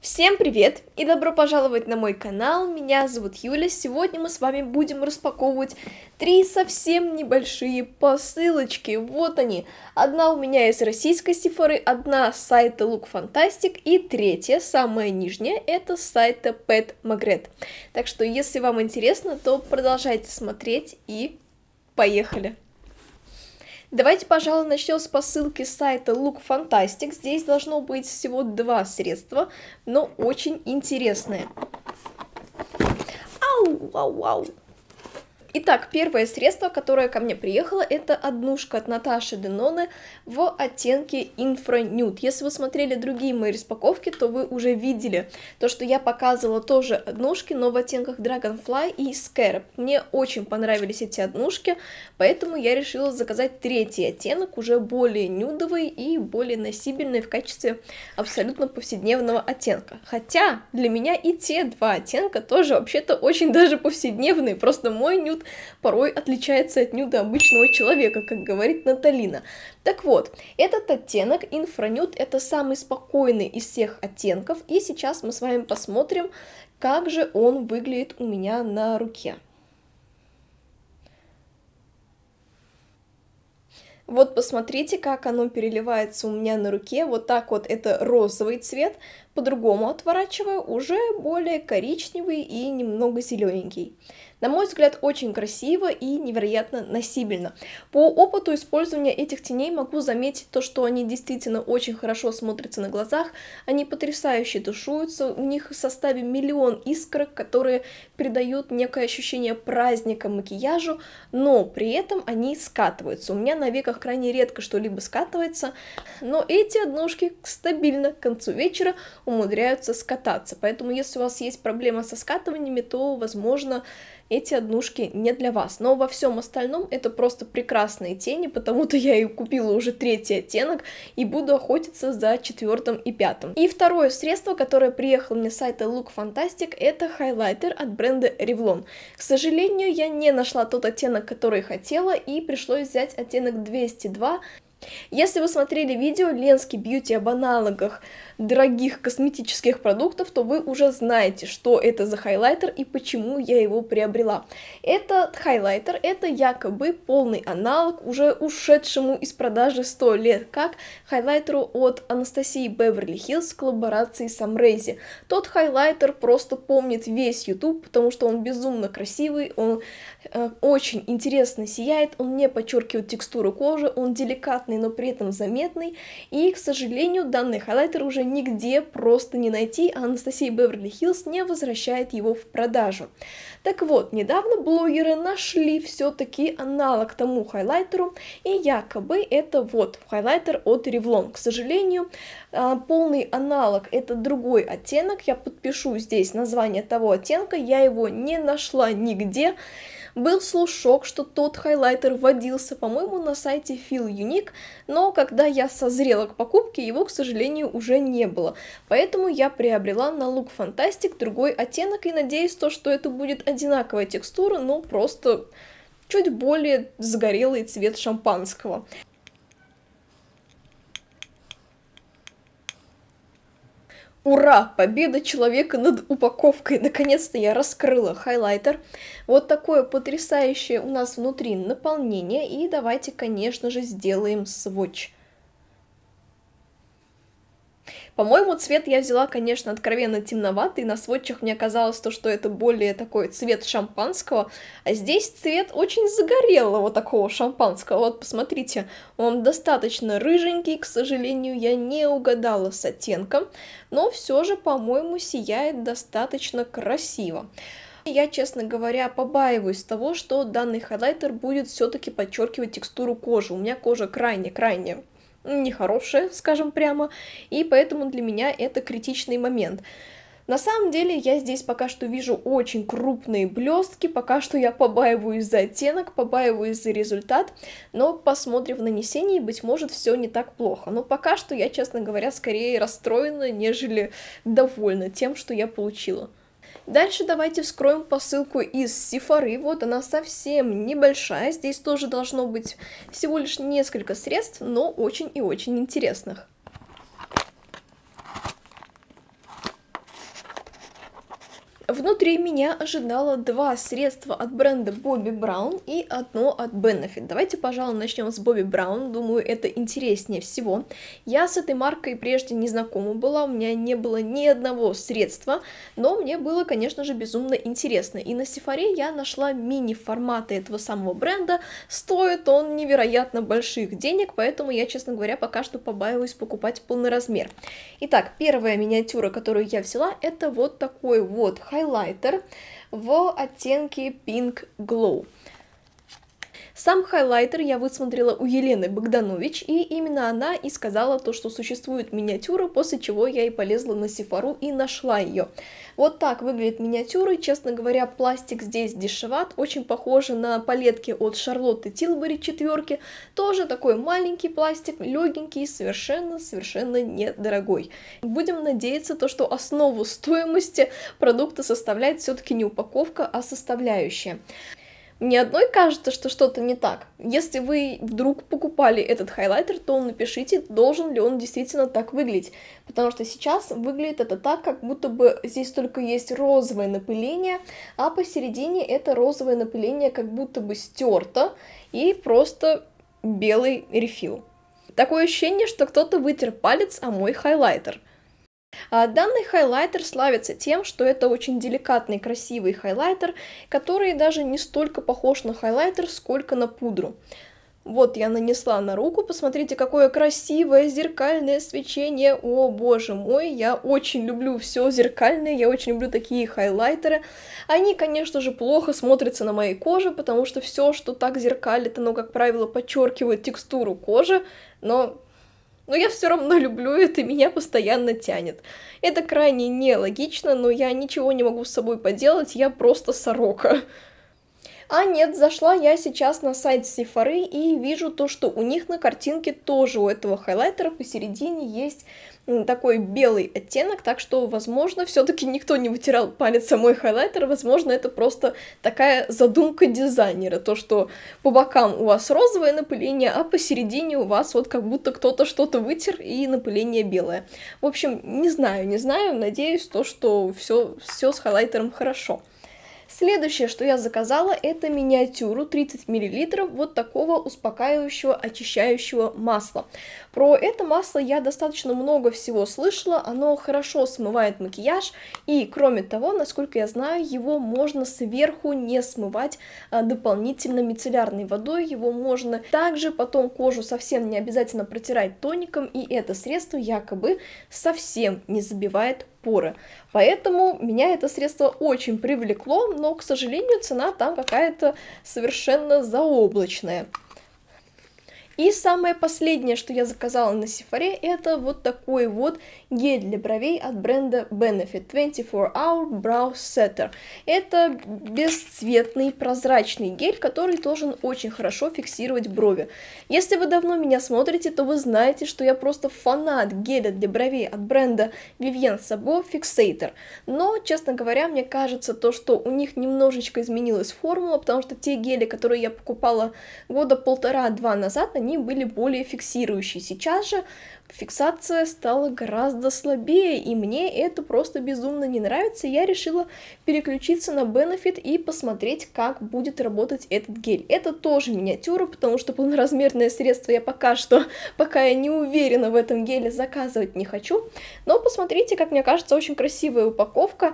Всем привет и добро пожаловать на мой канал, меня зовут Юля, сегодня мы с вами будем распаковывать три совсем небольшие посылочки, вот они, одна у меня из российской сифоры, одна с сайта Look Fantastic и третья, самая нижняя, это с сайта Pet Magret, так что если вам интересно, то продолжайте смотреть и поехали! Давайте, пожалуй, начнем с посылки сайта Look Fantastic. Здесь должно быть всего два средства, но очень интересные. Ау, ау, ау. Итак, первое средство, которое ко мне приехало, это однушка от Наташи Деноне в оттенке инфранюд. Если вы смотрели другие мои распаковки, то вы уже видели то, что я показывала тоже однушки, но в оттенках Dragonfly и Scarab. Мне очень понравились эти однушки, поэтому я решила заказать третий оттенок, уже более нюдовый и более носибельный в качестве абсолютно повседневного оттенка. Хотя для меня и те два оттенка тоже вообще-то очень даже повседневные, просто мой нюд пишет, порой отличается от нюда обычного человека, как говорит Наталина. Так вот, этот оттенок инфранюд это самый спокойный из всех оттенков, и сейчас мы с вами посмотрим, как же он выглядит у меня на руке. Вот посмотрите, как оно переливается у меня на руке. Вот так вот это розовый цвет по-другому отворачиваю, уже более коричневый и немного зелененький. На мой взгляд, очень красиво и невероятно носибельно. По опыту использования этих теней могу заметить то, что они действительно очень хорошо смотрятся на глазах, они потрясающе душуются, у них в составе миллион искорок, которые придают некое ощущение праздника макияжу, но при этом они скатываются. У меня на веках крайне редко что-либо скатывается, но эти однушки стабильно к концу вечера умудряются скататься. Поэтому, если у вас есть проблема со скатываниями, то, возможно, эти однушки не для вас. Но во всем остальном это просто прекрасные тени, потому-то я и купила уже третий оттенок и буду охотиться за четвертым и пятым. И второе средство, которое приехало мне с сайта Look Fantastic, это хайлайтер от бренда Revlon. К сожалению, я не нашла тот оттенок, который хотела, и пришлось взять оттенок 202, если вы смотрели видео Ленский бьюти об аналогах дорогих косметических продуктов, то вы уже знаете, что это за хайлайтер и почему я его приобрела. Этот хайлайтер это якобы полный аналог уже ушедшему из продажи 100 лет как хайлайтеру от Анастасии Беверли-Хиллз в коллаборации с Амрейзи. Тот хайлайтер просто помнит весь YouTube, потому что он безумно красивый, он э, очень интересно сияет, он не подчеркивает текстуру кожи, он деликатный, но при этом заметный, и, к сожалению, данный хайлайтер уже нигде просто не найти, а Анастасия Беверли-Хиллз не возвращает его в продажу. Так вот, недавно блогеры нашли все-таки аналог тому хайлайтеру, и якобы это вот хайлайтер от Revlon. К сожалению, а, полный аналог это другой оттенок, я подпишу здесь название того оттенка, я его не нашла нигде, был слушок, что тот хайлайтер вводился, по-моему, на сайте Feel Unique, но когда я созрела к покупке, его, к сожалению, уже не было. Поэтому я приобрела на Look Fantastic другой оттенок и надеюсь, то, что это будет одинаковая текстура, но просто чуть более загорелый цвет шампанского. Ура! Победа человека над упаковкой. Наконец-то я раскрыла хайлайтер. Вот такое потрясающее у нас внутри наполнение. И давайте, конечно же, сделаем сводч. По-моему, цвет я взяла, конечно, откровенно темноватый. На сводчах мне казалось то, что это более такой цвет шампанского. А здесь цвет очень загорелого такого шампанского. Вот, посмотрите, он достаточно рыженький. К сожалению, я не угадала с оттенком. Но все же, по-моему, сияет достаточно красиво. Я, честно говоря, побаиваюсь того, что данный хайлайтер будет все-таки подчеркивать текстуру кожи. У меня кожа крайне-крайне нехорошее, скажем прямо, и поэтому для меня это критичный момент. На самом деле я здесь пока что вижу очень крупные блестки, пока что я побаиваюсь за оттенок, побаиваюсь за результат, но посмотрев нанесение, быть может, все не так плохо. Но пока что я, честно говоря, скорее расстроена, нежели довольна тем, что я получила. Дальше давайте вскроем посылку из Сифары. Вот она совсем небольшая. Здесь тоже должно быть всего лишь несколько средств, но очень и очень интересных. Внутри меня ожидало два средства от бренда Бобби Brown и одно от Benefit. Давайте, пожалуй, начнем с Бобби Brown. думаю, это интереснее всего. Я с этой маркой прежде не знакома была, у меня не было ни одного средства, но мне было, конечно же, безумно интересно. И на Сифаре я нашла мини-форматы этого самого бренда, стоит он невероятно больших денег, поэтому я, честно говоря, пока что побаиваюсь покупать полный размер. Итак, первая миниатюра, которую я взяла, это вот такой вот хайлайтер в оттенке Pink Glow. Сам хайлайтер я высмотрела у Елены Богданович, и именно она и сказала то, что существует миниатюра, после чего я и полезла на Сифару и нашла ее. Вот так выглядит миниатюра, честно говоря, пластик здесь дешеват, очень похоже на палетки от Шарлотты Тилбери четверки, тоже такой маленький пластик, легенький, совершенно-совершенно недорогой. Будем надеяться то, что основу стоимости продукта составляет все-таки не упаковка, а составляющая. Мне одной кажется, что что-то не так. Если вы вдруг покупали этот хайлайтер, то напишите, должен ли он действительно так выглядеть. Потому что сейчас выглядит это так, как будто бы здесь только есть розовое напыление, а посередине это розовое напыление как будто бы стерто и просто белый рефил. Такое ощущение, что кто-то вытер палец, а мой хайлайтер. А, данный хайлайтер славится тем, что это очень деликатный, красивый хайлайтер, который даже не столько похож на хайлайтер, сколько на пудру. Вот я нанесла на руку, посмотрите, какое красивое зеркальное свечение, о боже мой, я очень люблю все зеркальное, я очень люблю такие хайлайтеры. Они, конечно же, плохо смотрятся на моей коже, потому что все, что так зеркалит, оно, как правило, подчеркивает текстуру кожи, но но я все равно люблю это, меня постоянно тянет. Это крайне нелогично, но я ничего не могу с собой поделать, я просто сорока. А нет, зашла я сейчас на сайт Сифары и вижу то, что у них на картинке тоже у этого хайлайтера посередине есть такой белый оттенок, так что, возможно, все-таки никто не вытирал палец мой хайлайтер, возможно, это просто такая задумка дизайнера, то, что по бокам у вас розовое напыление, а посередине у вас вот как будто кто-то что-то вытер и напыление белое. В общем, не знаю, не знаю, надеюсь, то, что все, все с хайлайтером хорошо. Следующее, что я заказала, это миниатюру 30 мл вот такого успокаивающего, очищающего масла. Про это масло я достаточно много всего слышала, оно хорошо смывает макияж, и кроме того, насколько я знаю, его можно сверху не смывать а, дополнительно мицеллярной водой, его можно также потом кожу совсем не обязательно протирать тоником, и это средство якобы совсем не забивает поры. Поэтому меня это средство очень привлекло, но, к сожалению, цена там какая-то совершенно заоблачная. И самое последнее, что я заказала на Сифаре, это вот такой вот гель для бровей от бренда Benefit 24 Hour Brow Setter. Это бесцветный прозрачный гель, который должен очень хорошо фиксировать брови. Если вы давно меня смотрите, то вы знаете, что я просто фанат геля для бровей от бренда Vivienne Sabo Fixator. Но, честно говоря, мне кажется то, что у них немножечко изменилась формула, потому что те гели, которые я покупала года полтора-два назад, они они были более фиксирующие. Сейчас же фиксация стала гораздо слабее, и мне это просто безумно не нравится. Я решила переключиться на Benefit и посмотреть, как будет работать этот гель. Это тоже миниатюра, потому что полноразмерное средство я пока что, пока я не уверена в этом геле, заказывать не хочу. Но посмотрите, как мне кажется, очень красивая упаковка.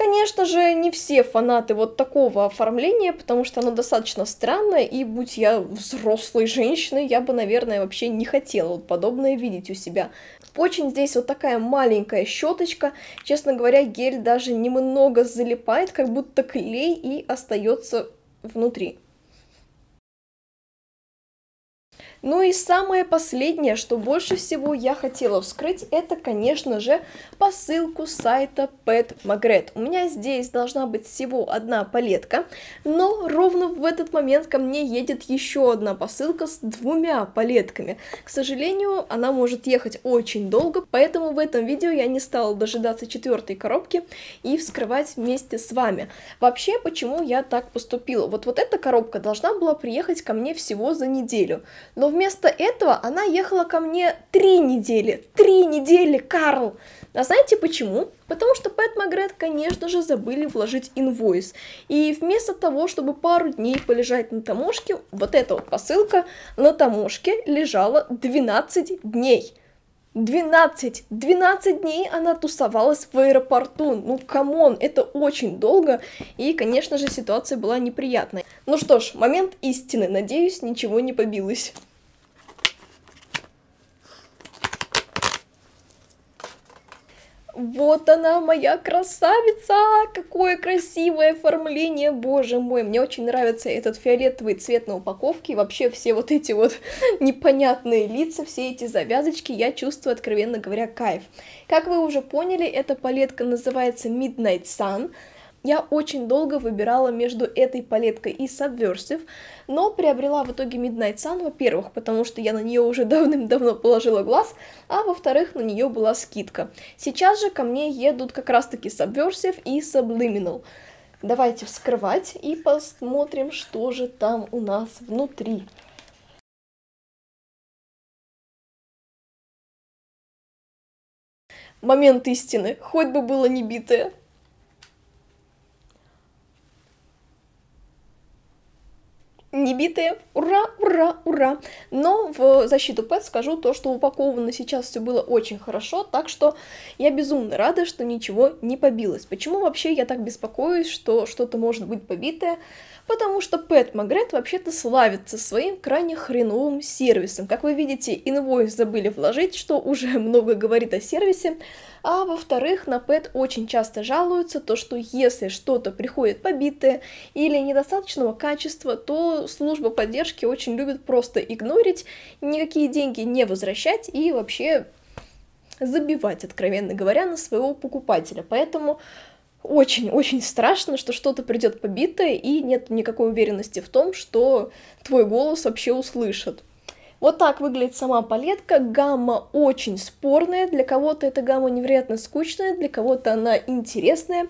Конечно же, не все фанаты вот такого оформления, потому что оно достаточно странное, и будь я взрослой женщиной, я бы, наверное, вообще не хотела вот подобное видеть у себя. Очень здесь вот такая маленькая щеточка. Честно говоря, гель даже немного залипает, как будто клей и остается внутри. Ну и самое последнее, что больше всего я хотела вскрыть, это, конечно же, посылку сайта Pet Magret. У меня здесь должна быть всего одна палетка, но ровно в этот момент ко мне едет еще одна посылка с двумя палетками. К сожалению, она может ехать очень долго, поэтому в этом видео я не стала дожидаться четвертой коробки и вскрывать вместе с вами. Вообще, почему я так поступила? Вот, вот эта коробка должна была приехать ко мне всего за неделю, но вместо этого она ехала ко мне три недели. Три недели, Карл! А знаете почему? Потому что Пэт Магрет, конечно же, забыли вложить инвойс. И вместо того, чтобы пару дней полежать на таможке, вот эта вот посылка на таможке лежала 12 дней. 12! 12 дней она тусовалась в аэропорту. Ну, камон, это очень долго. И, конечно же, ситуация была неприятной. Ну что ж, момент истины. Надеюсь, ничего не побилось. Вот она, моя красавица! Какое красивое оформление, боже мой! Мне очень нравится этот фиолетовый цвет на упаковке, и вообще все вот эти вот непонятные лица, все эти завязочки, я чувствую, откровенно говоря, кайф. Как вы уже поняли, эта палетка называется Midnight Sun, я очень долго выбирала между этой палеткой и Subversive, но приобрела в итоге Midnight Sun, во-первых, потому что я на нее уже давным-давно положила глаз, а во-вторых, на нее была скидка. Сейчас же ко мне едут как раз-таки Subversive и Subliminal. Давайте вскрывать и посмотрим, что же там у нас внутри. Момент истины. Хоть бы было не битое. не битые. Ура, ура, ура. Но в защиту Пэт скажу то, что упаковано сейчас все было очень хорошо, так что я безумно рада, что ничего не побилось. Почему вообще я так беспокоюсь, что что-то может быть побитое? Потому что Пэт Магрет вообще-то славится своим крайне хреновым сервисом. Как вы видите, инвойс забыли вложить, что уже много говорит о сервисе. А во-вторых, на Пэт очень часто жалуются то, что если что-то приходит побитое или недостаточного качества, то служба поддержки очень любит просто игнорить, никакие деньги не возвращать и вообще забивать, откровенно говоря, на своего покупателя. Поэтому очень-очень страшно, что что-то придет побитое, и нет никакой уверенности в том, что твой голос вообще услышат. Вот так выглядит сама палетка. Гамма очень спорная. Для кого-то эта гамма невероятно скучная, для кого-то она интересная.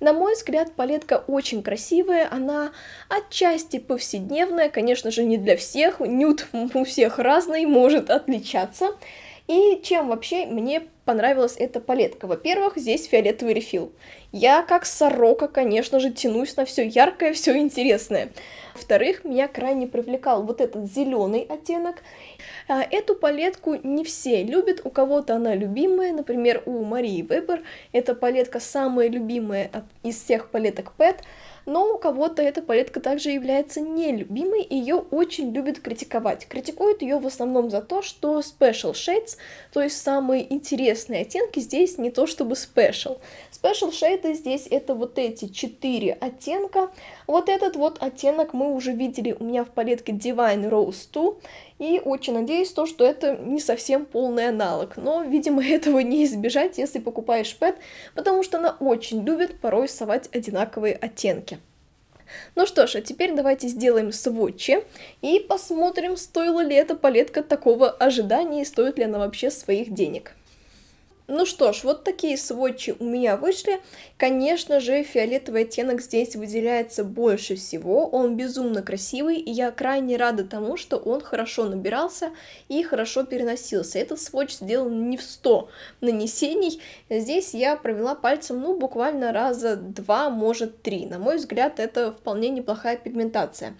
На мой взгляд, палетка очень красивая, она отчасти повседневная, конечно же, не для всех, нюд у всех разный, может отличаться. И чем вообще мне понравилась эта палетка? Во-первых, здесь фиолетовый рефил. Я, как сорока, конечно же, тянусь на все яркое, все интересное. Во-вторых, меня крайне привлекал вот этот зеленый оттенок. А, эту палетку не все любят, у кого-то она любимая, например, у Марии Вебер эта палетка самая любимая из всех палеток PET, но у кого-то эта палетка также является нелюбимой, и ее очень любят критиковать. Критикуют ее в основном за то, что Special Shades, то есть самые интересные оттенки, здесь не то чтобы Special. Special Shades здесь это вот эти четыре оттенка. Вот этот вот оттенок мы уже видели у меня в палетке Divine Rose 2, и очень надеюсь то, что это не совсем полный аналог, но, видимо, этого не избежать, если покупаешь пэт, потому что она очень любит порой совать одинаковые оттенки. Ну что ж, а теперь давайте сделаем сводчи и посмотрим, стоила ли эта палетка такого ожидания и стоит ли она вообще своих денег. Ну что ж, вот такие сводчи у меня вышли. Конечно же, фиолетовый оттенок здесь выделяется больше всего. Он безумно красивый, и я крайне рада тому, что он хорошо набирался и хорошо переносился. Этот сводч сделан не в 100 нанесений. Здесь я провела пальцем, ну, буквально раза два, может три. На мой взгляд, это вполне неплохая пигментация.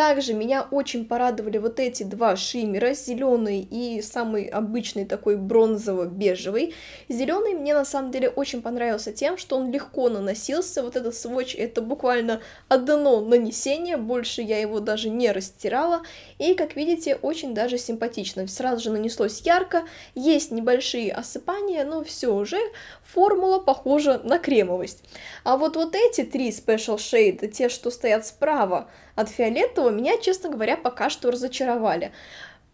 Также меня очень порадовали вот эти два шиммера, зеленый и самый обычный такой бронзово-бежевый. Зеленый мне на самом деле очень понравился тем, что он легко наносился, вот этот сводч это буквально одно нанесение, больше я его даже не растирала, и как видите очень даже симпатично, сразу же нанеслось ярко, есть небольшие осыпания, но все уже формула похожа на кремовость. А вот вот эти три Special Shade, те, что стоят справа от фиолетового, что меня, честно говоря, пока что разочаровали.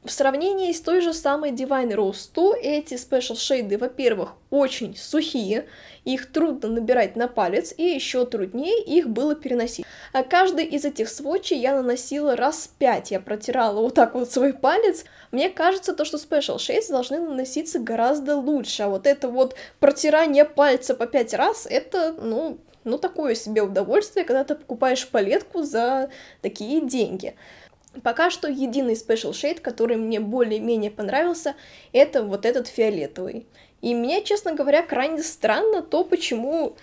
В сравнении с той же самой Divine Rose 2, эти Special Shade, во-первых, очень сухие, их трудно набирать на палец, и еще труднее их было переносить. А каждый из этих сводчей я наносила раз пять, я протирала вот так вот свой палец. Мне кажется, то, что Special Shades должны наноситься гораздо лучше, а вот это вот протирание пальца по пять раз, это, ну, ну, такое себе удовольствие, когда ты покупаешь палетку за такие деньги. Пока что единый Special шейд, который мне более-менее понравился, это вот этот фиолетовый. И меня, честно говоря, крайне странно то, почему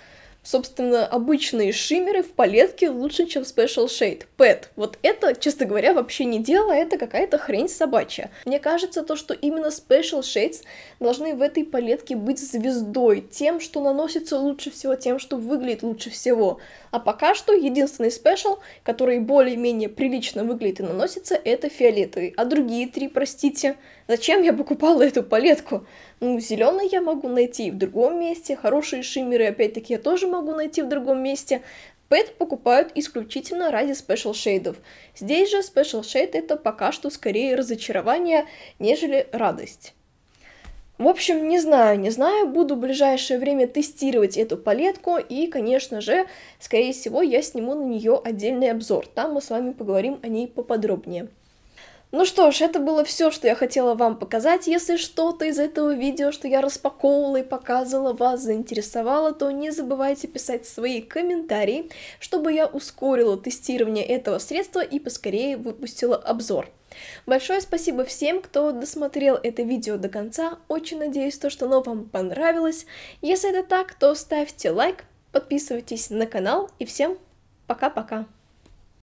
Собственно, обычные шиммеры в палетке лучше, чем Special Shade. Pet. Вот это, честно говоря, вообще не дело, это какая-то хрень собачья. Мне кажется, то, что именно Special Shades должны в этой палетке быть звездой, тем, что наносится лучше всего, тем, что выглядит лучше всего. А пока что единственный Special, который более-менее прилично выглядит и наносится, это фиолетовый. А другие три, простите, зачем я покупала эту палетку? ну, зеленый я могу найти в другом месте, хорошие шиммеры, опять-таки, я тоже могу найти в другом месте, Поэтому покупают исключительно ради спешл шейдов. Здесь же спешл шейд это пока что скорее разочарование, нежели радость. В общем, не знаю, не знаю, буду в ближайшее время тестировать эту палетку, и, конечно же, скорее всего, я сниму на нее отдельный обзор, там мы с вами поговорим о ней поподробнее. Ну что ж, это было все, что я хотела вам показать. Если что-то из этого видео, что я распаковывала и показывала, вас заинтересовало, то не забывайте писать свои комментарии, чтобы я ускорила тестирование этого средства и поскорее выпустила обзор. Большое спасибо всем, кто досмотрел это видео до конца, очень надеюсь, то, что оно вам понравилось. Если это так, то ставьте лайк, подписывайтесь на канал и всем пока-пока!